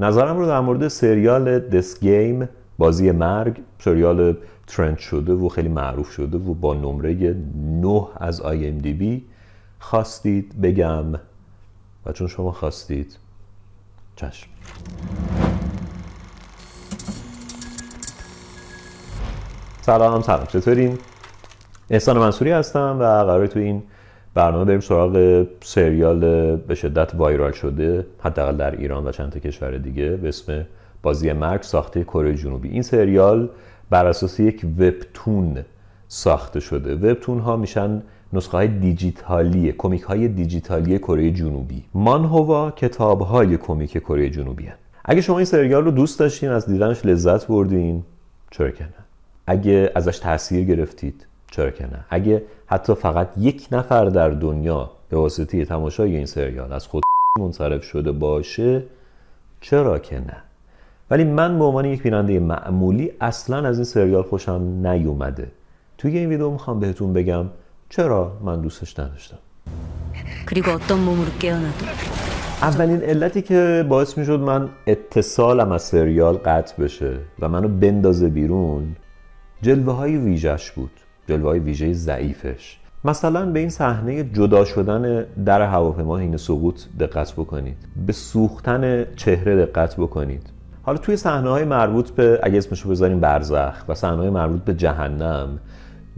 نظرم رو در مورد سریال دس گیم بازی مرگ سریال ترند شده و خیلی معروف شده و با نمره 9 از بی خواستید بگم و چون شما خواستید چشم سلام سلام چطوریم؟ احسان منصوری هستم و قرار تو این برنامه بریم سراغ سریال به شدت وایرال شده حداقل در ایران و چند تا کشور دیگه به اسم بازی مرگ ساخته کره جنوبی این سریال بر اساس یک وبتون ساخته شده وبتون ها میشن نسخه های دیجیتالی کمیک های دیجیتالی کره جنوبی مانهوا کتاب های کمیک کره جنوبی هن. اگه شما این سریال رو دوست داشتین از دیدنش لذت بردین چرا که اگه ازش تاثیر گرفتید چرا که نه اگه حتی فقط یک نفر در دنیا به واسطه تماشای این سریال از خود منصرف شده باشه چرا که نه ولی من به عنوان یک بیننده معمولی اصلا از این سریال خوشم نیومده توی این ویدیو میخوام بهتون بگم چرا من دوستش نداشتم اولین علتی که باعث میشد من اتصالم از سریال قطع بشه و منو بندازه بیرون جلوه های ویژش بود جلوه های ویژه ضعیفش مثلا به این صحنه جدا شدن در هواپیما حین سقوط دقت بکنید به سوختن چهره دقت بکنید حالا توی صحنه های مربوط به اگه رو بذاریم برزخ و صحنه های مربوط به جهنم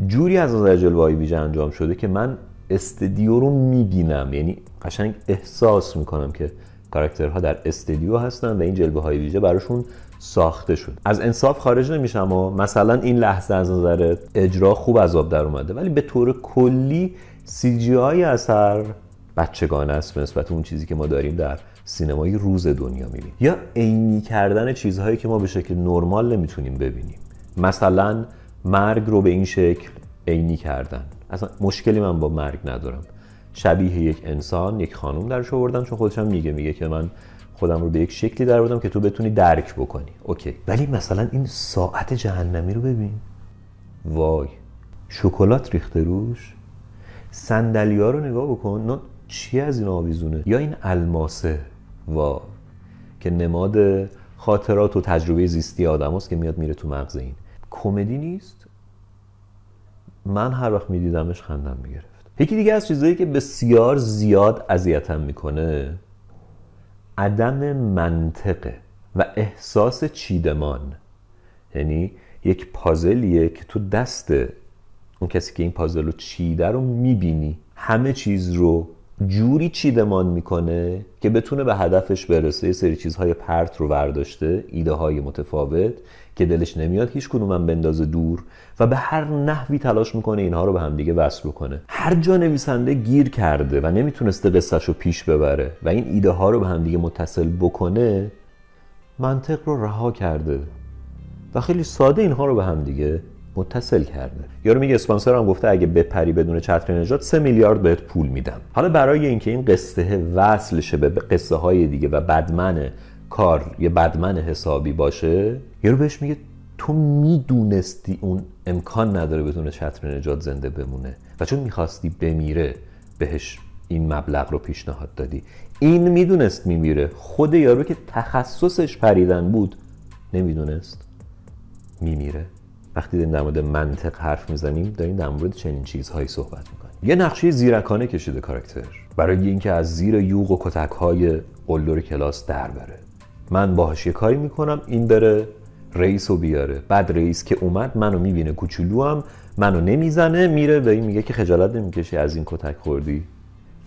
جوری از نظر جلوه های ویژه انجام شده که من استدیو رو میبینم یعنی قشنگ احساس میکنم که کاراکترها در استدیو هستن و این جلوه های ویژه براشون ساخته شد از انصاف خارج نمیشم و مثلا این لحظه از نظر اجرا خوب عذاب در اومده ولی به طور کلی سی جی های اثر بچگانه است نسبت اون چیزی که ما داریم در سینمای روز دنیا میبینیم یا عینی کردن چیزهایی که ما به شکل نرمال نمیتونیم ببینیم مثلا مرگ رو به این شکل عینی کردن اصلا مشکلی من با مرگ ندارم شبیه یک انسان یک خانم در آوردن چون خودشم میگه میگه که من خودم رو به یک شکلی در بودم که تو بتونی درک بکنی اوکی ولی مثلا این ساعت جهنمی رو ببین وای شکلات ریخته روش ها رو نگاه بکن نه چی از این آویزونه یا این الماسه وای که نماد خاطرات و تجربه زیستی آدم هست که میاد میره تو مغز این کمدی نیست من هر وقت میدیدمش خندم میگرفت یکی دیگه از چیزهایی که بسیار زیاد اذیتم میکنه عدم منطقه و احساس چیدمان یعنی یک پازلیه که تو دست اون کسی که این پازل رو چیده رو میبینی همه چیز رو جوری چیدمان میکنه که بتونه به هدفش برسه یه سری چیزهای پرت رو ورداشته ایده های متفاوت که دلش نمیاد هیچ من بندازه دور و به هر نحوی تلاش میکنه اینها رو به همدیگه وصل بکنه. هر جا نویسنده گیر کرده و نمیتونسته قصهش رو پیش ببره و این ایده ها رو به همدیگه متصل بکنه منطق رو رها کرده و خیلی ساده اینها رو به همدیگه متصل کرده یارو میگه اسپانسر هم گفته اگه بپری بدون چتر نجات سه میلیارد بهت پول میدم حالا برای اینکه این قصه وصل شه به قصه های دیگه و بدمن کار یه بدمن حسابی باشه یارو بهش میگه تو میدونستی اون امکان نداره بدون چتر نجات زنده بمونه و چون میخواستی بمیره بهش این مبلغ رو پیشنهاد دادی این میدونست میمیره خود یارو که تخصصش پریدن بود نمیدونست میمیره وقتی داریم در مورد منطق حرف میزنیم داریم در مورد چنین چیزهایی صحبت میکنیم یه نقشه زیرکانه کشیده کاراکتر برای اینکه از زیر یوغ و های قلدر کلاس در بره من باهاش یه کاری میکنم این بره رئیس رو بیاره بعد رئیس که اومد منو میبینه کوچولوام. هم منو نمیزنه میره و این میگه که خجالت نمیکشی از این کتک خوردی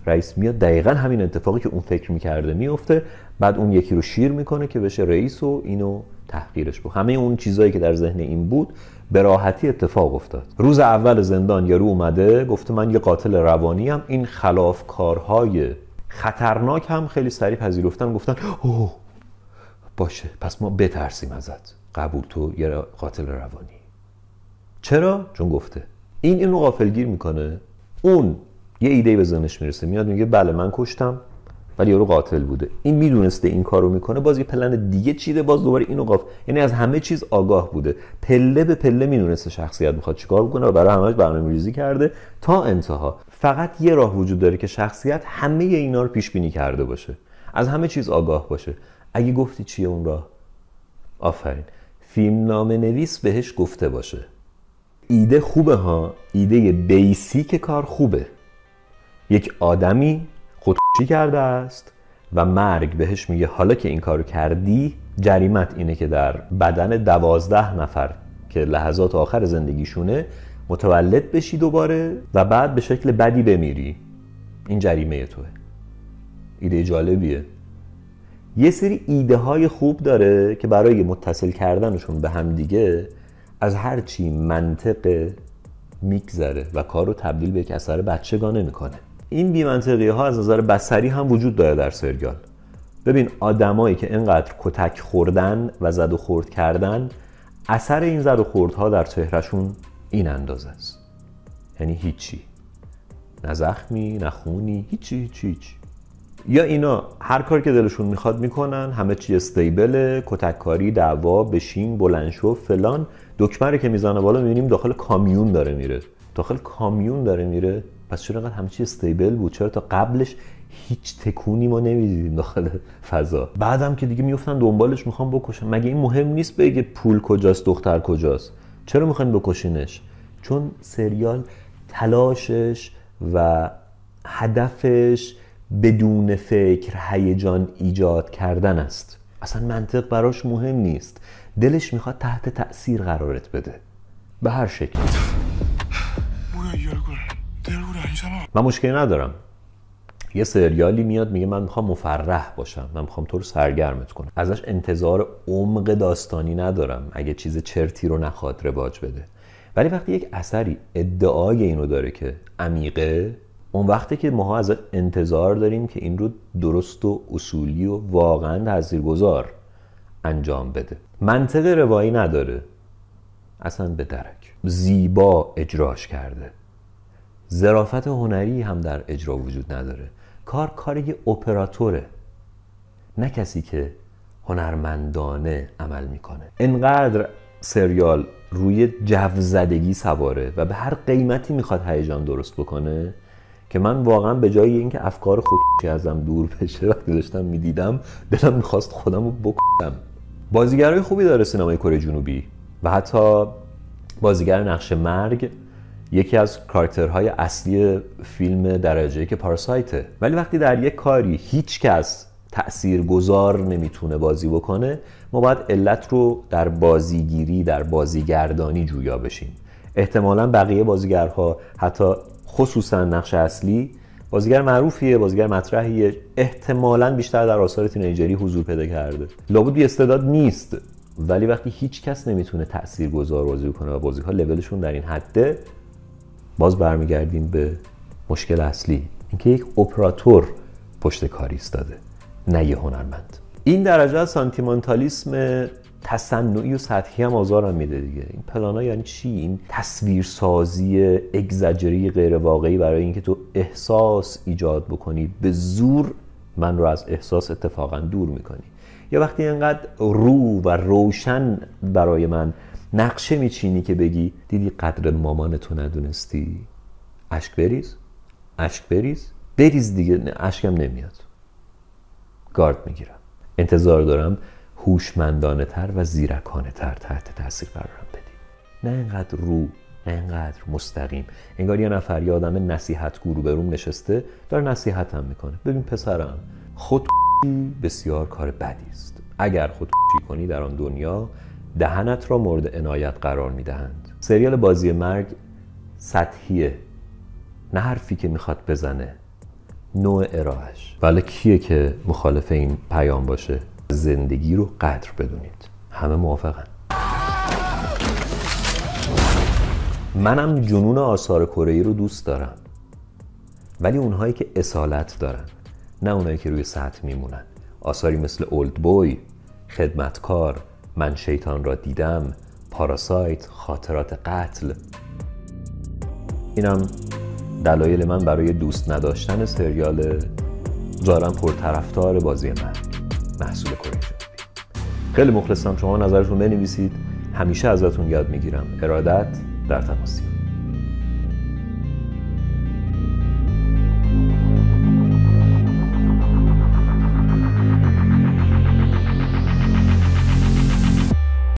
رئیس میاد دقیقا همین اتفاقی که اون فکر میکرده میفته بعد اون یکی رو شیر میکنه که بشه رئیس و اینو تحقیرش بود همه اون چیزهایی که در ذهن این بود به راحتی اتفاق افتاد روز اول زندان یارو اومده گفته من یه قاتل روانی هم این خلافکارهای خطرناک هم خیلی سریع پذیرفتن گفتن اوه باشه پس ما بترسیم ازت قبول تو یه قاتل روانی چرا چون گفته این اینو غافلگیر میکنه اون یه ایده به ذهنش میرسه میاد میگه بله من کشتم ولی یارو قاتل بوده این میدونسته این کارو میکنه باز یه پلن دیگه چیده باز دوباره اینو قاف یعنی از همه چیز آگاه بوده پله به پله میدونسته شخصیت میخواد چیکار بکنه و برای همش برنامه کرده تا انتها فقط یه راه وجود داره که شخصیت همه اینا رو پیش بینی کرده باشه از همه چیز آگاه باشه اگه گفتی چیه اون راه آفرین فیلم نام نویس بهش گفته باشه ایده خوبه ها ایده بیسیک کار خوبه یک آدمی خودکشی کرده است و مرگ بهش میگه حالا که این کارو کردی جریمت اینه که در بدن دوازده نفر که لحظات آخر زندگیشونه متولد بشی دوباره و بعد به شکل بدی بمیری این جریمه توه ایده جالبیه یه سری ایده های خوب داره که برای متصل کردنشون به هم دیگه از هر چی منطق میگذره و کار رو تبدیل به یک اثر بچگانه میکنه این بیمنطقی ها از نظر بسری هم وجود داره در سریال ببین آدمایی که اینقدر کتک خوردن و زد و خورد کردن اثر این زد و خوردها در چهرهشون این اندازه است یعنی هیچی نه زخمی نه خونی هیچی هیچی هیچی یا اینا هر کاری که دلشون میخواد میکنن همه چی استیبله، کتککاری دعوا بشین بلنشو فلان دکمه که میزنه بالا میبینیم داخل کامیون داره میره داخل کامیون داره میره پس چرا انقدر همه چی استیبل بود چرا تا قبلش هیچ تکونی ما نمیدیدیم داخل فضا بعدم که دیگه میفتن دنبالش میخوام بکشن مگه این مهم نیست بگه پول کجاست دختر کجاست چرا میخواین بکشینش چون سریال تلاشش و هدفش بدون فکر هیجان ایجاد کردن است اصلا منطق براش مهم نیست دلش میخواد تحت تاثیر قرارت بده به هر شکل من مشکلی ندارم یه سریالی میاد میگه من میخوام مفرح باشم من میخوام تو رو سرگرمت کنم ازش انتظار عمق داستانی ندارم اگه چیز چرتی رو نخواد رواج بده ولی وقتی یک اثری ادعای اینو داره که عمیقه اون وقتی که ماها از انتظار داریم که این رو درست و اصولی و واقعا تاثیرگذار انجام بده منطق روایی نداره اصلا به درک زیبا اجراش کرده ظرافت هنری هم در اجرا وجود نداره کار کار یه اپراتوره نه کسی که هنرمندانه عمل میکنه انقدر سریال روی جو زدگی سواره و به هر قیمتی میخواد هیجان درست بکنه که من واقعا به جای اینکه افکار خودشی ازم دور بشه وقتی داشتم میدیدم دلم میخواست خودم رو بکنم بازیگرای خوبی داره سینمای کره جنوبی و حتی بازیگر نقش مرگ یکی از کارکترهای اصلی فیلم درجه که پارسایته. ولی وقتی در یک کاری هیچ کس تأثیر نمیتونه بازی بکنه ما باید علت رو در بازیگیری در بازیگردانی جویا بشیم احتمالا بقیه بازیگرها حتی خصوصا نقش اصلی بازیگر معروفیه بازیگر مطرحیه احتمالا بیشتر در آثار تینیجری حضور پیدا کرده لابد استعداد نیست ولی وقتی هیچ کس نمیتونه تأثیر گذار بازی کنه و ها لولشون در این حده باز برمیگردیم به مشکل اصلی اینکه یک اپراتور پشت کاری ایستاده نه یه هنرمند این درجه از سانتیمانتالیسم تصنعی و سطحی هم آزارم میده دیگه این پلانا یعنی چی این تصویرسازی اگزاجری غیر واقعی برای اینکه تو احساس ایجاد بکنی به زور من رو از احساس اتفاقا دور میکنی یا وقتی اینقدر رو و روشن برای من نقشه میچینی که بگی دیدی قدر مامان تو ندونستی اشک بریز اشک بریز بریز دیگه اشکم نمیاد گارد میگیرم انتظار دارم هوشمندانه تر و زیرکانه تر تحت تاثیر قرارم بدی نه اینقدر رو نه اینقدر مستقیم انگار یه نفر یه آدم نصیحت گورو به نشسته داره نصیحت هم میکنه ببین پسرم خود بسیار کار بدی است اگر خود کنی در آن دنیا دهنت را مورد عنایت قرار میدهند سریال بازی مرگ سطحیه نه حرفی که میخواد بزنه نوع ارائهش ولی کیه که مخالف این پیام باشه زندگی رو قدر بدونید همه موافقن منم جنون آثار کره رو دوست دارم ولی اونهایی که اصالت دارن نه اونهایی که روی سطح میمونن آثاری مثل اولد بوی خدمتکار من شیطان را دیدم پاراسایت خاطرات قتل اینم دلایل من برای دوست نداشتن سریال زارم پرطرفدار بازی من محصول کره خیلی مخلصم شما نظرتون بنویسید همیشه ازتون یاد میگیرم ارادت در تماسیم